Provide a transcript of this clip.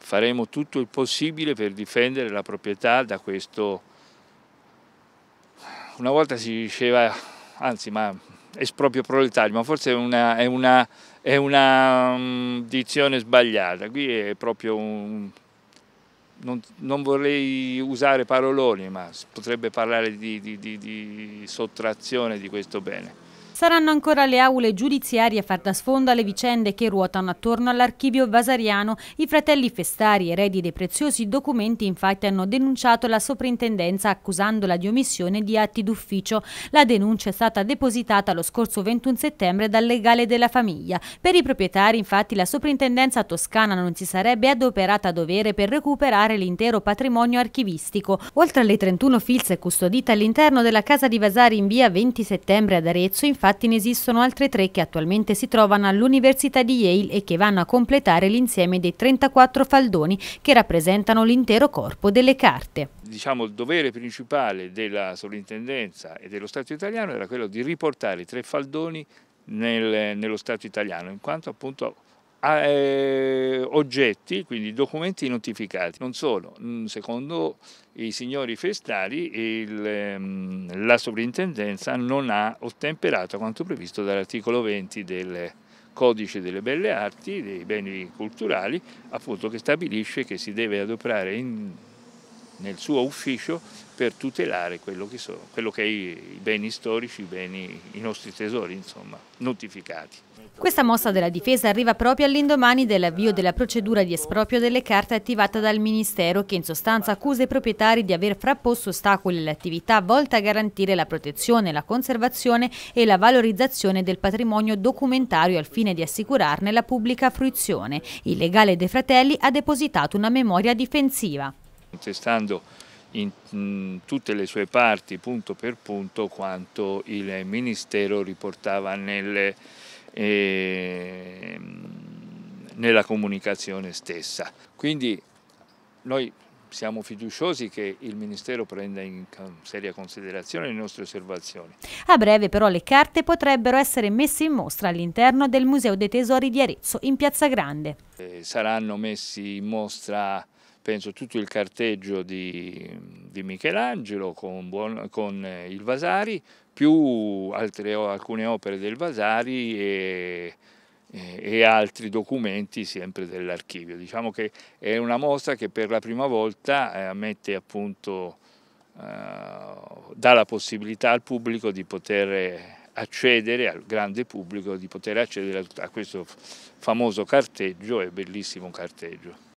faremo tutto il possibile per difendere la proprietà da questo... Una volta si diceva, anzi ma esproprio proletario, ma forse è una, è una, è una um, dizione sbagliata, qui è proprio un... Non, non, vorrei usare paroloni, ma potrebbe parlare di, di, di, di sottrazione di questo bene. Saranno ancora le aule giudiziarie a far da sfondo alle vicende che ruotano attorno all'archivio vasariano. I fratelli Festari, eredi dei preziosi documenti, infatti hanno denunciato la soprintendenza accusandola di omissione di atti d'ufficio. La denuncia è stata depositata lo scorso 21 settembre dal legale della famiglia. Per i proprietari, infatti, la soprintendenza toscana non si sarebbe adoperata a dovere per recuperare l'intero patrimonio archivistico. Oltre alle 31 filze custodite all'interno della casa di Vasari in via 20 settembre ad Arezzo, infatti, infatti ne esistono altre tre che attualmente si trovano all'Università di Yale e che vanno a completare l'insieme dei 34 faldoni che rappresentano l'intero corpo delle carte diciamo, il dovere principale della sovrintendenza e dello Stato italiano era quello di riportare i tre faldoni nel, nello Stato italiano, in quanto appunto eh, oggetti, quindi documenti notificati. Non solo, mm, secondo i signori festali il, ehm, la sovrintendenza non ha ottemperato quanto previsto dall'articolo 20 del codice delle belle arti, dei beni culturali, appunto che stabilisce che si deve adoperare in nel suo ufficio per tutelare quello che, sono, quello che è i beni storici, i, beni, i nostri tesori, insomma, notificati. Questa mossa della difesa arriva proprio all'indomani dell'avvio della procedura di esproprio delle carte attivata dal Ministero che in sostanza accusa i proprietari di aver frapposto ostacoli alle attività volte a garantire la protezione, la conservazione e la valorizzazione del patrimonio documentario al fine di assicurarne la pubblica fruizione. Il legale De Fratelli ha depositato una memoria difensiva contestando in tutte le sue parti, punto per punto, quanto il Ministero riportava nelle, eh, nella comunicazione stessa. Quindi noi siamo fiduciosi che il Ministero prenda in seria considerazione le nostre osservazioni. A breve però le carte potrebbero essere messe in mostra all'interno del Museo dei Tesori di Arezzo in Piazza Grande. Eh, saranno messi in mostra penso tutto il carteggio di, di Michelangelo con, buon, con, eh, il Vasari, più altre, alcune opere del Vasari e, e altri documenti sempre dell'archivio. Diciamo che è una mostra che per la prima volta eh, mette appunto, eh, dà la possibilità al pubblico di poter accedere, al grande pubblico, di poter accedere a questo famoso carteggio e bellissimo carteggio.